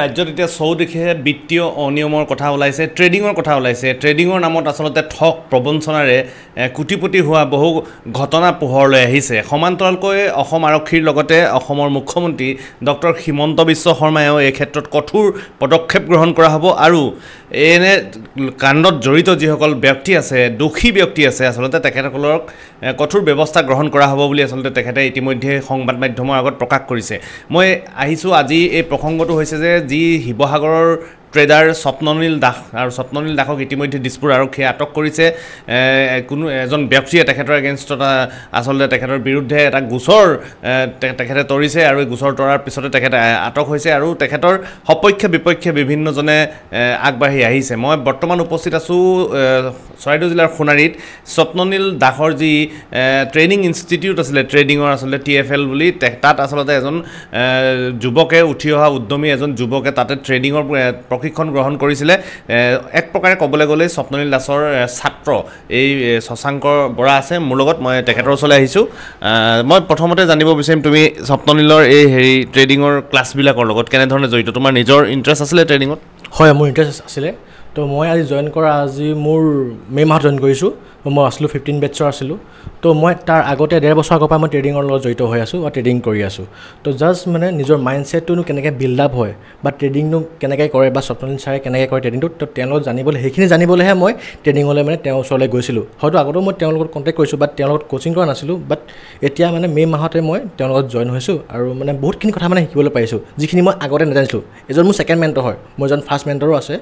ৰাজ্যত এতিয়া চৌদিশে বিত্তীয় অনিয়মৰ কথা ওলাইছে ট্ৰেডিঙৰ কথা ওলাইছে ট্ৰেডিঙৰ নামত আচলতে ঠগ প্ৰবঞ্চনাৰে কোটিপতি হোৱা বহু ঘটনা পোহৰলৈ আহিছে সমান্তৰালকৈ অসম আৰক্ষীৰ লগতে অসমৰ মুখ্যমন্ত্ৰী ডক্টৰ হিমন্ত বিশ্ব শৰ্মায়েও এই ক্ষেত্ৰত কঠোৰ পদক্ষেপ গ্ৰহণ কৰা হ'ব আৰু এনে কাণ্ডত জড়িত যিসকল ব্যক্তি আছে দোষী ব্যক্তি আছে আচলতে তেখেতসকলক কঠোৰ ব্যৱস্থা গ্ৰহণ কৰা হ'ব বুলি আচলতে তেখেতে ইতিমধ্যে সংবাদ মাধ্যমৰ আগত প্ৰকাশ কৰিছে মই আহিছোঁ আজি এই প্ৰসংগটো হৈছে যে যি শিৱসাগৰৰ ট্ৰেডাৰ স্বপ্ননীল দাস আৰু স্বপ্ননীল দাসক ইতিমধ্যে দিছপুৰ আৰক্ষীয়ে আটক কৰিছে কোনো এজন ব্যক্তিয়ে তেখেতৰ এগেইনষ্টত আচলতে তেখেতৰ বিৰুদ্ধে এটা গোচৰ তেখেতে তৰিছে আৰু এই গোচৰ তৰাৰ পিছতে তেখেতে আটক হৈছে আৰু তেখেতৰ সপক্ষে বিপক্ষে বিভিন্নজনে আগবাঢ়ি আহিছে মই বৰ্তমান উপস্থিত আছোঁ চৰাইদেউ জিলাৰ সোণাৰীত স্বপ্ননীল দাসৰ যি ট্ৰেইনিং ইনষ্টিটিউট আছিলে ট্ৰেডিঙৰ আচলতে টি এফ এল বুলি তাত আচলতে এজন যুৱকে উঠি অহা উদ্যমী এজন যুৱকে তাতে ট্ৰেডিঙৰ প্ৰশিক্ষণ গ্ৰহণ কৰিছিলে এক প্ৰকাৰে ক'বলৈ গ'লে স্বপ্নলীল দাসৰ ছাত্ৰ এই শশাংকৰ বৰা আছে মোৰ লগত মই তেখেতৰ ওচৰলৈ আহিছোঁ মই প্ৰথমতে জানিব বিচাৰিম তুমি স্বপ্নলীলৰ এই হেৰি ট্ৰেডিঙৰ ক্লাছবিলাকৰ লগত কেনেধৰণে জড়িত তোমাৰ নিজৰ ইণ্টাৰেষ্ট আছিলে ট্ৰেডিঙত হয় মোৰ ইণ্টাৰেষ্ট আছিলে ত' মই আজি জইন কৰা আজি মোৰ মে' মাহত জইন কৰিছোঁ মই আছিলোঁ ফিফটিন বেটছৰ আছিলোঁ তো মই তাৰ আগতে ডেৰ বছৰ আগৰ পৰা মই ট্ৰেডিঙৰ লগত জড়িত হৈ আছোঁ আৰু ট্ৰেডিং কৰি আছোঁ তো জাষ্ট মানে নিজৰ মাইণ্ডছেটটোনো কেনেকৈ বিল্ডআপ হয় বা ট্ৰেডিংনো কেনেকৈ কৰে বা স্বপ্নলীন ছাৰে কেনেকৈ কৰে ট্ৰেডিংটো তো তেওঁলোক জানিবলৈ সেইখিনি জানিবলৈহে মই ট্ৰেডিঙলৈ মানে তেওঁৰ ওচৰলৈ গৈছিলোঁ হয়তো আগতেও মই তেওঁৰ লগত কণ্টেক্ট কৰিছোঁ বা তেওঁৰ লগত কোচিং কৰা নাছিলোঁ বাট এতিয়া মানে মে' মাহতে মই তেওঁৰ লগত জইন হৈছোঁ আৰু মানে বহুতখিনি কথা মানে শিকিবলৈ পাৰিছোঁ যিখিনি মই আগতে নাজানিছিলোঁ এজন মোৰ ছেকেণ্ড মেণ্টৰ হয় মোৰ এজন ফাৰ্ষ্ট মেণ্টৰো আছে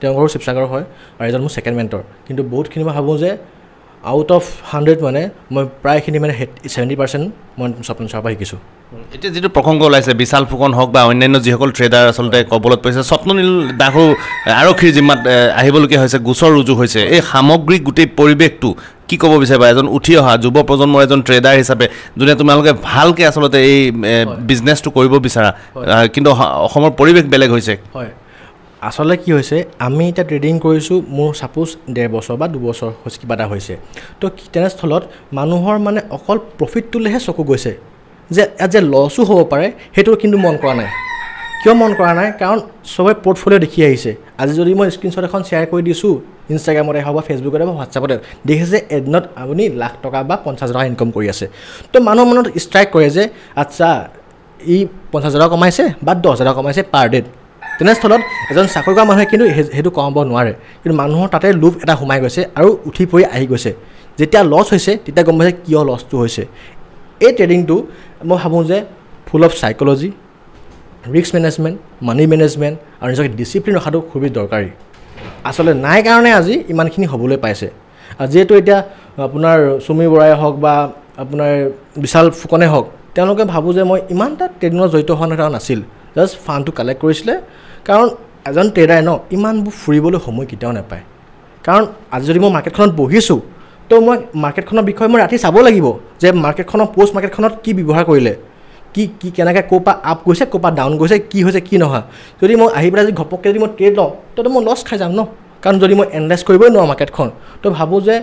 তেওঁৰ ঘৰো শিৱসাগৰ হয় আৰু এজন মোৰ ছেকেণ্ড মেণ্টৰ কিন্তু বহুতখিনি মই ভাবোঁ যে আউট অফ হাণ্ড্ৰেড মানে মই প্ৰায়খিনি মানে ছেভেণ্টি পাৰ্চেণ্ট মই স্বপ্ন চাৰ পৰা শিকিছোঁ এতিয়া যিটো প্ৰসংগ ওলাইছে বিশাল ফুকন হওক বা অন্যান্য যিসকল ট্ৰেডাৰ আচলতে কবলত পৰিছে স্বপ্ননীল দাসো আৰক্ষীৰ জিম্মাত আহিবলগীয়া হৈছে গোচৰ ৰুজু হৈছে এই সামগ্ৰিক গোটেই পৰিৱেশটো কি ক'ব বিচাৰে বা এজন উঠি অহা যুৱ প্ৰজন্মৰ এজন ট্ৰেডাৰ হিচাপে যোনে তোমালোকে ভালকৈ আচলতে এই বিজনেছটো কৰিব বিচাৰা কিন্তু অসমৰ পৰিৱেশ বেলেগ হৈছে হয় আচলতে কি হৈছে আমি এতিয়া ট্ৰেডিং কৰিছোঁ মোৰ ছাপোজ ডেৰ বছৰ বা দুবছৰ হৈছে কিবা এটা হৈছে তো তেনেস্থলত মানুহৰ মানে অকল প্ৰফিটটোলৈহে চকু গৈছে যে ইয়াত যে লছো হ'ব পাৰে সেইটো কিন্তু মন কৰা নাই কিয় মন কৰা নাই কাৰণ চবে পৰ্টফলিঅ' দেখি আহিছে আজি যদি মই স্ক্ৰীণশ্বট এখন শ্বেয়াৰ কৰি দিছোঁ ইনষ্টাগ্ৰামতে হওক বা ফেচবুকতে বা হোৱাটছআপতে দেখিছে এদিনত আপুনি লাখ টকা বা পঞ্চাছ টকা ইনকম কৰি আছে তো মানুহৰ মনত ষ্ট্ৰাইক কৰে যে আচ্ছা ই পঞ্চাছ হাজাৰ কমাইছে বা দহ হাজাৰ কমাইছে পাৰ ডে'ত তেনেস্থলত এজন চাকৰি কৰা মানুহে কিন্তু সেইটো কমাব নোৱাৰে কিন্তু মানুহৰ তাতে লোভ এটা সোমাই গৈছে আৰু উঠি পৰি আহি গৈছে যেতিয়া লছ হৈছে তেতিয়া গম পাইছে কিয় লছটো হৈছে এই ট্ৰেডিংটো মই ভাবোঁ যে full of psychology risk management money management আৰু নিজকে ডিচিপ্লিন ৰখাটো খুবেই দৰকাৰী আচলতে নাই কাৰণে আজি ইমানখিনি হ'বলৈ পাইছে যিহেতু এতিয়া আপোনাৰ চুমি বৰাই হওক বা আপোনাৰ বিশাল ফুকনে হওক তেওঁলোকে ভাবোঁ যে মই ইমান এটা ট্ৰেডিঙত জড়িত হোৱা নাই নাছিল জাষ্ট ফাণ্ডটো কালেক্ট কৰিছিলে কাৰণ এজন ট্ৰেডাৰে ন ইমানবোৰ ফুৰিবলৈ সময় কেতিয়াও নাপায় কাৰণ আজি যদি মই মাৰ্কেটখনত বহিছোঁ তো মই মাৰ্কেটখনৰ বিষয়ে মই ৰাতি চাব লাগিব যে মাৰ্কেটখনৰ প'ষ্ট মাৰ্কেটখনত কি ব্যৱহাৰ কৰিলে কি কি কেনেকৈ ক'ৰ পৰা আপ গৈছে ক'ৰ পৰা ডাউন গৈছে কি হৈছে কি নহয় যদি মই আহি পেলাই যদি ঘপককৈ যদি মই ট্ৰেড লওঁ তেতিয়া মই লছ খাই যাম ন কাৰণ যদি মই এনালাইজ কৰিবই নোৱাৰোঁ মাৰ্কেটখন তো ভাবোঁ যে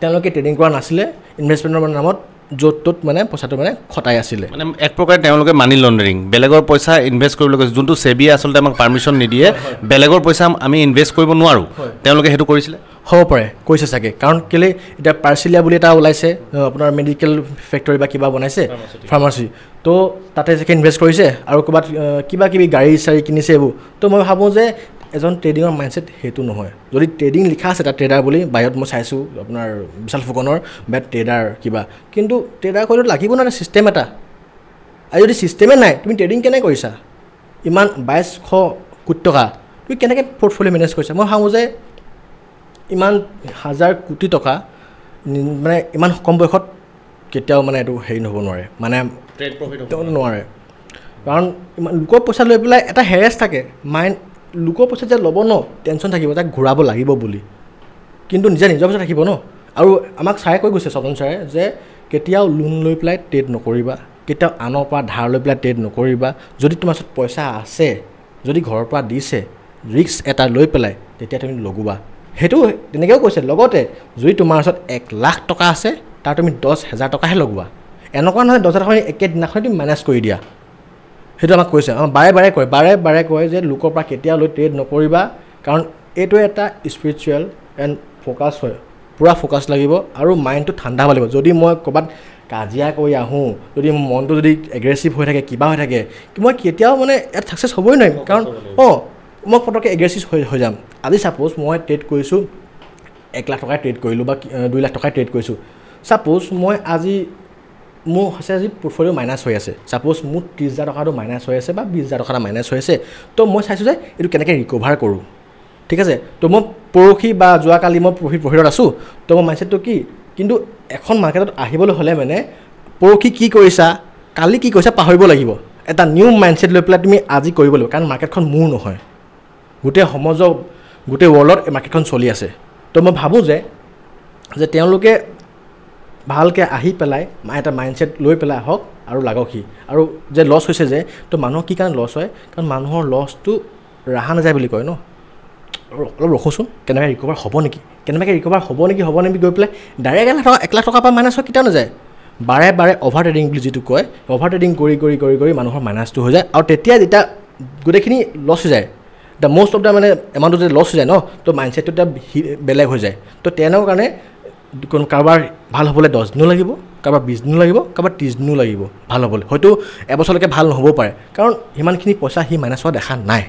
তেওঁলোকে ট্ৰেডিং কৰা নাছিলে ইনভেষ্টমেণ্টৰ নামত য'ত ত'ত মানে পইচাটো মানে খটাই আছিলে মানে এক প্ৰকাৰে তেওঁলোকে মানি লণ্ডাৰিং বেলেগৰ পইচা ইনভেষ্ট কৰিবলৈ গৈছে যোনটো ছেবিয়ে আচলতে আমাক পাৰ্মিশ্যন নিদিয়ে বেলেগৰ পইচা আমি ইনভেষ্ট কৰিব নোৱাৰোঁ তেওঁলোকে সেইটো কৰিছিলে হ'ব পাৰে কৈছে চাগে কাৰণ কেলৈ এতিয়া পাৰ্চিলিয়া বুলি এটা ওলাইছে আপোনাৰ মেডিকেল ফেক্টৰী বা কিবা বনাইছে ফাৰ্মাচী ত' তাতে যেনেকৈ ইনভেষ্ট কৰিছে আৰু ক'ৰবাত কিবা কিবি গাড়ী চাড়ী কিনিছে এইবোৰ ত' মই ভাবোঁ যে এজন ট্ৰেডিঙৰ মাইণ্ডছেট সেইটো নহয় যদি ট্ৰেডিং লিখা আছে তাত ট্ৰেডাৰ বুলি বায়ত মই চাইছোঁ আপোনাৰ বিশাল ফুকনৰ বেট ট্ৰেডাৰ কিবা কিন্তু ট্ৰেডাৰ কৰিলে লাগিব নহয় ছিষ্টেম এটা আৰু যদি ছিষ্টেমে নাই তুমি ট্ৰেডিং কেনেকৈ কৰিছা ইমান বাইছশ কোটি টকা তুমি কেনেকৈ পৰ্টফলিঅ' মেনেজ কৰিছা মই ভাবোঁ যে ইমান হাজাৰ কোটি টকা মানে ইমান কম বয়সত কেতিয়াও মানে এইটো হেৰি নহ'ব নোৱাৰে মানে ট্ৰেড প্ৰফিট নোৱাৰে কাৰণ ইমান লোকৰ পইচা লৈ পেলাই এটা হেৰেজ থাকে মাইণ্ড লোকৰ পইচা যেতিয়া ল'ব ন টেনশ্যন থাকিব তাক ঘূৰাব লাগিব বুলি কিন্তু নিজে নিজৰ পইচা থাকিব ন আৰু আমাক ছাৰে কৈ গৈছে স্বজন ছাৰে যে কেতিয়াও লোন লৈ পেলাই ট্ৰেড নকৰিবা কেতিয়াও আনৰ পৰা ধাৰ লৈ পেলাই ট্ৰেড নকৰিবা যদি তোমাৰ ওচৰত পইচা আছে যদি ঘৰৰ পৰা দিছে ৰিক্স এটা লৈ পেলাই তেতিয়া তুমি লগোবা সেইটো তেনেকৈও কৈছে লগতে যদি তোমাৰ ওচৰত এক লাখ টকা আছে তাৰ তুমি দহ হেজাৰ টকাহে লগোৱা এনেকুৱা নহয় দহ হাজাৰ টকা একেদিনাখনে তুমি মেনেজ কৰি দিয়া সেইটো আমাক কৈছে আমাক বাৰে বাৰে কয় বাৰে বাৰে কয় যে লোকৰ পৰা কেতিয়ালৈ ট্ৰেড নকৰিবা কাৰণ এইটোৱে এটা স্পিৰিচুৱেল এণ্ড ফ'কাছ হয় পূৰা ফ'কাছ লাগিব আৰু মাইণ্ডটো ঠাণ্ডা হ'ব লাগিব যদি মই ক'ৰবাত কাজিয়া কৰি আহোঁ যদি মোৰ মনটো যদি এগ্ৰেছিভ হৈ থাকে কিবা হৈ থাকে মই কেতিয়াও মানে ইয়াত ছাকচেছ হ'বই নোৱাৰিম কাৰণ অঁ মই পটককৈ এগ্ৰেছিভ হৈ হৈ যাম আজি ছাপ'জ মই ট্ৰেড কৰিছোঁ এক লাখ টকাই ট্ৰেড কৰিলোঁ বা দুই লাখ টকাই ট্ৰেড কৰিছোঁ ছাপ'জ মই আজি মোৰ হৈছে আজি পৰ্টফলিঅ' মাইনাছ হৈ আছে ছাপ'জ মোৰ ত্ৰিছ হাজাৰ টকাটো মাইনাছ হৈ আছে বা বিছ হাজাৰ টকাটো মাইনাছ হৈ আছে তো মই চাইছোঁ যে এইটো কেনেকৈ ৰিকভাৰ কৰোঁ ঠিক আছে তো মই পৰহি বা যোৱাকালি মই পৰহি প্ৰফিটত আছোঁ তো মই মাইণ্ডছেটটো কি কিন্তু এখন মাৰ্কেটত আহিবলৈ হ'লে মানে পৰহি কি কৰিছা কালি কি কৰিছা পাহৰিব লাগিব এটা নিউ মাইণ্ডছেট লৈ পেলাই তুমি আজি কৰিব লাগিব কাৰণ মাৰ্কেটখন মোৰ নহয় গোটেই সমাজৰ গোটেই ৱৰ্ল্ডত এই মাৰ্কেটখন চলি আছে তো মই ভাবোঁ যে যে তেওঁলোকে ভালকৈ আহি পেলাই এটা মাইণ্ডছেট লৈ পেলাই আহক আৰু লাগকহি আৰু যে লছ হৈছে যে তো মানুহৰ কি কাৰণে লছ হয় কাৰণ মানুহৰ লছটো ৰাহা নাযায় বুলি কয় ন অলপ ৰখোচোন কেনেবাকৈ ৰিকভাৰ হ'ব নেকি কেনেবাকৈ ৰিকভাৰ হ'ব নেকি হ'ব নেকি গৈ পেলাই ডাইৰেক্ট এলাখ টকা এক লাখ টকাৰ পৰা মাইনাছ হয় কেতিয়াও নাযায় বাৰে বাৰে অভাৰ ট্ৰেডিং বুলি যিটো কয় অভাৰ ট্ৰেডিং কৰি কৰি কৰি কৰি মানুহৰ মাইনাছটো হৈ যায় আৰু তেতিয়া যেতিয়া গোটেইখিনি লছ হৈ যায় দ্য মষ্ট অফ দ্য মানে এমাউণ্টটো যদি লছ হৈ যায় ন ত' মাইণ্ডছেটটো এতিয়া বেলেগ হৈ যায় তো তেনেকুৱা কাৰণে কোনো কাৰোবাৰ ভাল হ'বলৈ দহ দিনো লাগিব কাৰোবাৰ বিছ দিনো লাগিব কাৰোবাৰ ত্ৰিছ দিনো লাগিব ভাল হ'বলৈ হয়তো এবছৰলৈকে ভাল নহ'বও পাৰে কাৰণ সিমানখিনি পইচা সি মাইনাছ হোৱা দেখা নাই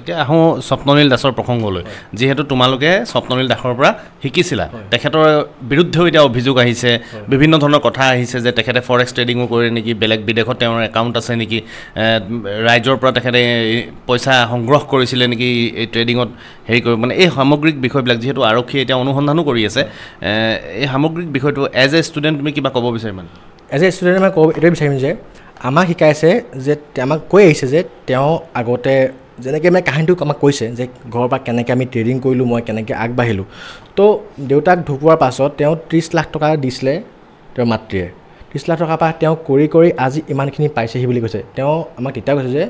এতিয়া আহোঁ স্বপ্ননীল দাসৰ প্ৰসংগলৈ যিহেতু তোমালোকে স্বপ্ননীল দাসৰ পৰা শিকিছিলা তেখেতৰ বিৰুদ্ধেও এতিয়া অভিযোগ আহিছে বিভিন্ন ধৰণৰ কথা আহিছে যে তেখেতে ফৰেক্স ট্ৰেডিঙো কৰে নেকি বেলেগ বিদেশত তেওঁৰ একাউণ্ট আছে নেকি ৰাইজৰ পৰা তেখেতে পইচা সংগ্ৰহ কৰিছিলে নেকি এই ট্ৰেডিঙত হেৰি কৰিব মানে এই সামগ্ৰিক বিষয়বিলাক যিহেতু আৰক্ষীয়ে এতিয়া অনুসন্ধানো কৰি আছে এই সামগ্ৰিক বিষয়টো এজ এ ষ্টুডেণ্ট তুমি কিবা ক'ব বিচাৰিম মানে এজ এ ষ্টুডেণ্ট মই ক'ব এইটোৱে বিচাৰিম যে আমাক শিকাইছে যে আমাক কৈ আহিছে যে তেওঁ আগতে যেনেকৈ মানে কাহিনীটোক আমাক কৈছে যে ঘৰৰ পৰা কেনেকৈ আমি ট্ৰেডিং কৰিলোঁ মই কেনেকৈ আগবাঢ়িলোঁ তো দেউতাক ঢুকোৱাৰ পাছত তেওঁ ত্ৰিছ লাখ টকা দিছিলে তেওঁৰ মাতৃয়ে ত্ৰিছ লাখ টকাৰ পৰা তেওঁ কৰি কৰি আজি ইমানখিনি পাইছেহি বুলি কৈছে তেওঁ আমাক তেতিয়া কৈছে যে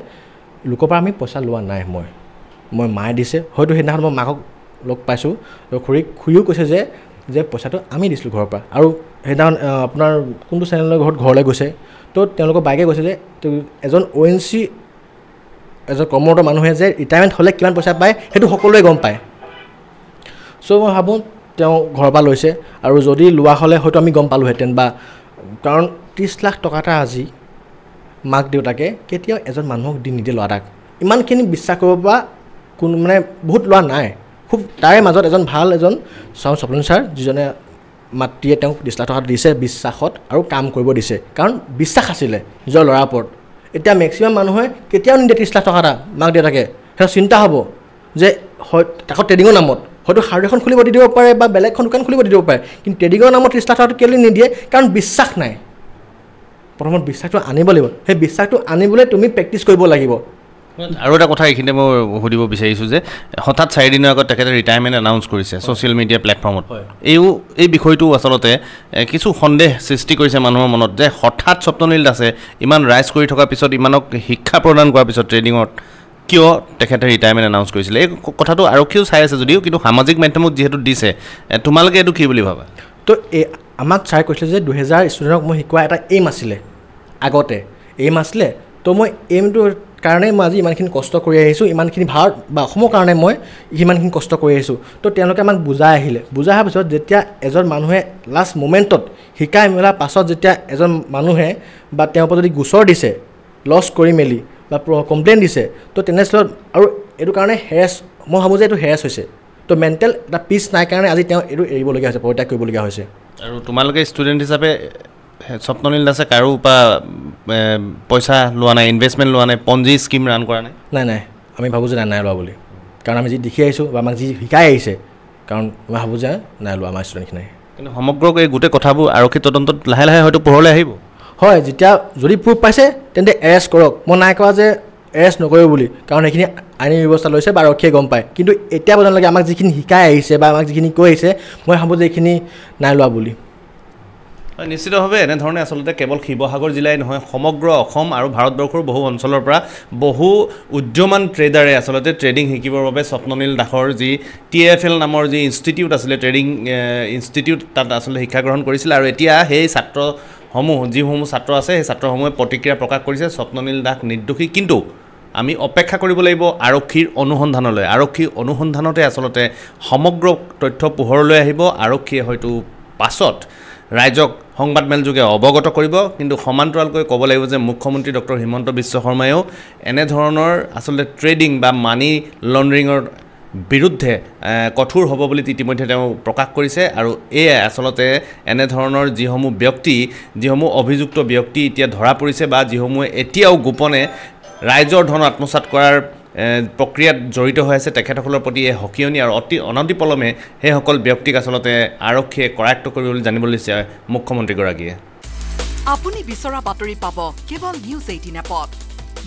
লোকৰ পৰা আমি পইচা লোৱা নাই মই মই মায়ে দিছে হয়তো সেইদিনাখন মই মাকক লগ পাইছোঁ খুৰীক খুৰীও কৈছে যে যে পইচাটো আমি দিছিলোঁ ঘৰৰ পৰা আৰু সেইদিনাখন আপোনাৰ কোনটো চেনেলৰ ঘৰত ঘৰলৈ গৈছে তো তেওঁলোকৰ বাইকে গৈছে যে এজন অ' এন চি এজন কৰ্মৰত মানুহে যে ৰিটায়াৰমেণ্ট হ'লে কিমান পইচা পায় সেইটো সকলোৱে গম পায় চ' মই ভাবোঁ তেওঁ ঘৰৰ পৰা লৈছে আৰু যদি লোৱা হ'লে হয়তো আমি গম পালোহেঁতেন বা কাৰণ ত্ৰিছ লাখ টকা এটা আজি মাক দেউতাকে কেতিয়াও এজন মানুহক দি নিদিয়ে ল'ৰাটাক ইমানখিনি বিশ্বাস কৰিব পৰা কোনো মানে বহুত ল'ৰা নাই খুব তাৰে মাজত এজন ভাল এজন চাওঁ স্বপ্ন ছাৰ যিজনে মাতৃয়ে তেওঁক ত্ৰিছ লাখ টকা দিছে বিশ্বাসত আৰু কাম কৰিব দিছে কাৰণ বিশ্বাস আছিলে নিজৰ ল'ৰাৰ ওপৰত এতিয়া মেক্সিমাম মানুহে কেতিয়াও নিদিয়ে ত্ৰিছ লাখ টকা এটা মাক দেউতাকে সেইটো চিন্তা হ'ব যে হয় তাকৰ ট্ৰেডিঙৰ নামত হয়তো হাৰ্ড এখন খুলিব দি দিব পাৰে বা বেলেগখন দোকান খুলিব দি দিব পাৰে কিন্তু ট্ৰেডিঙৰ নামত ত্ৰিছ লাখ টকাটো কেলৈ নিদিয়ে কাৰণ বিশ্বাস নাই প্ৰথমত বিশ্বাসটো আনিব লাগিব সেই বিশ্বাসটো আনিবলৈ তুমি প্ৰেক্টিছ কৰিব লাগিব আৰু এটা কথা এইখিনিতে মই সুধিব বিচাৰিছোঁ যে হঠাৎ চাৰিদিনৰ আগত তেখেতে ৰিটায়াৰমেণ্ট এনাউন্স কৰিছে ছ'চিয়েল মিডিয়া প্লেটফৰ্মত এইও এই বিষয়টো আচলতে কিছু সন্দেহ সৃষ্টি কৰিছে মানুহৰ মনত যে হঠাৎ স্বপ্নীল দাসে ইমান ৰাইজ কৰি থকাৰ পিছত ইমানক শিক্ষা প্ৰদান কৰাৰ পিছত ট্ৰেইনিঙত কিয় তেখেতে ৰিটায়াৰমেণ্ট এনাউন্স কৰিছিলে এই কথাটো আৰক্ষীয়েও চাই আছে যদিও কিন্তু সামাজিক মাধ্যমত যিহেতু দিছে তোমালোকে এইটো কি বুলি ভাবা তো এই আমাক চাই কৈছিলে যে দুহেজাৰ ষ্টুডেণ্টক মই শিকোৱা এটা এইম আছিলে আগতে এইম আছিলে তো মই এইমটো কাৰণে মই আজি ইমানখিনি কষ্ট কৰি আহিছোঁ ইমানখিনি ভাৰত বা অসমৰ কাৰণে মই সিমানখিনি কষ্ট কৰি আহিছোঁ তো তেওঁলোকে আমাক বুজাই আহিলে বুজাই অহাৰ পিছত যেতিয়া এজন মানুহে লাষ্ট মোমেণ্টত শিকাই মেলাৰ পাছত যেতিয়া এজন মানুহে বা তেওঁৰ ওপৰত যদি গোচৰ দিছে লছ কৰি মেলি বা কমপ্লেইন দিছে তো তেনেস্থলত আৰু এইটো কাৰণে হেৰেছ মই ভাবোঁ যে এইটো হেৰেছ হৈছে তো মেণ্টেল এটা পিচ নাই কাৰণে আজি তেওঁ এইটো এৰিবলগীয়া হৈছে পৰিত্যাগ কৰিবলগীয়া হৈছে আৰু তোমালোকে ষ্টুডেণ্ট হিচাপে স্বপ্নলীল দাসে কাৰো বা পইচা লোৱা নাই ইনভেষ্টমেণ্ট লোৱা নাই পঞ্জি স্কিম ৰান কৰা নাই নাই নাই আমি ভাবোঁ যে নাই নাই লোৱা বুলি কাৰণ আমি যি দেখি আহিছোঁ বা আমাক যি শিকাই আহিছে কাৰণ মই ভাবোঁ যে নাই লোৱা আমাৰ ষ্টুডেণ্ট কিন্তু সমগ্ৰ এই গোটেই কথাবোৰ আৰক্ষী তদন্তত লাহে লাহে হয়তো পোহৰলৈ আহিব হয় যেতিয়া যদি প্ৰুফ পাইছে তেন্তে এৰেষ্ট কৰক মই নাই কোৱা যে এৰেষ্ট নকৰিব বুলি কাৰণ সেইখিনি আইনী ব্যৱস্থা লৈছে বা আৰক্ষীয়ে গম পায় কিন্তু এতিয়া পৰ্যন্তলৈকে আমাক যিখিনি শিকাই আহিছে বা আমাক যিখিনি কৈ আহিছে মই ভাবোঁ যে এইখিনি নাই লোৱা বুলি নিশ্চিতভাৱে এনেধৰণে আচলতে কেৱল শিৱসাগৰ জিলাই নহয় সমগ্ৰ অসম আৰু ভাৰতবৰ্ষৰ বহু অঞ্চলৰ পৰা বহু উদ্যমান ট্ৰেডাৰে আচলতে ট্ৰেডিং শিকিবৰ বাবে স্বপ্ননীল দাসৰ যি টি এফ এল নামৰ যি ইনষ্টিটিউট আছিলে ট্ৰেডিং ইনষ্টিটিউট তাত আচলতে শিক্ষা গ্ৰহণ কৰিছিলে আৰু এতিয়া সেই ছাত্ৰসমূহ যিসমূহ ছাত্ৰ আছে সেই ছাত্ৰসমূহে প্ৰতিক্ৰিয়া প্ৰকাশ কৰিছে স্বপ্ননীল দাস নিৰ্দোষী কিন্তু আমি অপেক্ষা কৰিব লাগিব আৰক্ষীৰ অনুসন্ধানলৈ আৰক্ষীৰ অনুসন্ধানতে আচলতে সমগ্ৰ তথ্য পোহৰলৈ আহিব আৰক্ষীয়ে হয়তো পাছত ৰাইজক সংবাদমেলযোগে অৱগত কৰিব কিন্তু সমান্তৰালকৈ ক'ব লাগিব যে মুখ্যমন্ত্ৰী ডক্টৰ হিমন্ত বিশ্ব শৰ্মায়েও এনেধৰণৰ আচলতে ট্ৰেডিং বা মানি লণ্ড্ৰিঙৰ বিৰুদ্ধে কঠোৰ হ'ব বুলি ইতিমধ্যে তেওঁ প্ৰকাশ কৰিছে আৰু এয়াই আচলতে এনেধৰণৰ যিসমূহ ব্যক্তি যিসমূহ অভিযুক্ত ব্যক্তি এতিয়া ধৰা পৰিছে বা যিসমূহে এতিয়াও গোপনে ৰাইজৰ ধন আত্মসাত কৰাৰ প্ৰক্ৰিয়াত জড়িত হৈ আছে তেখেতসকলৰ প্ৰতি এই সকীয়নি আৰু অতি অনতিপলমে সেইসকল ব্যক্তিক আচলতে আৰক্ষীয়ে কৰায়ত্ব কৰিব বুলি জানিবলৈ দিছে মুখ্যমন্ত্ৰীগৰাকীয়ে আপুনি বিচৰা বাতৰি পাব কেৱল নিউজ এইটিন এপত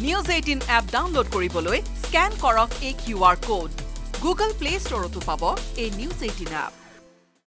নিউজ এইটিন এপ ডাউনলোড কৰিবলৈ স্কেন কৰক এই Q R code Google Play ষ্টৰতো পাব এই নিউজ এইটিন এপ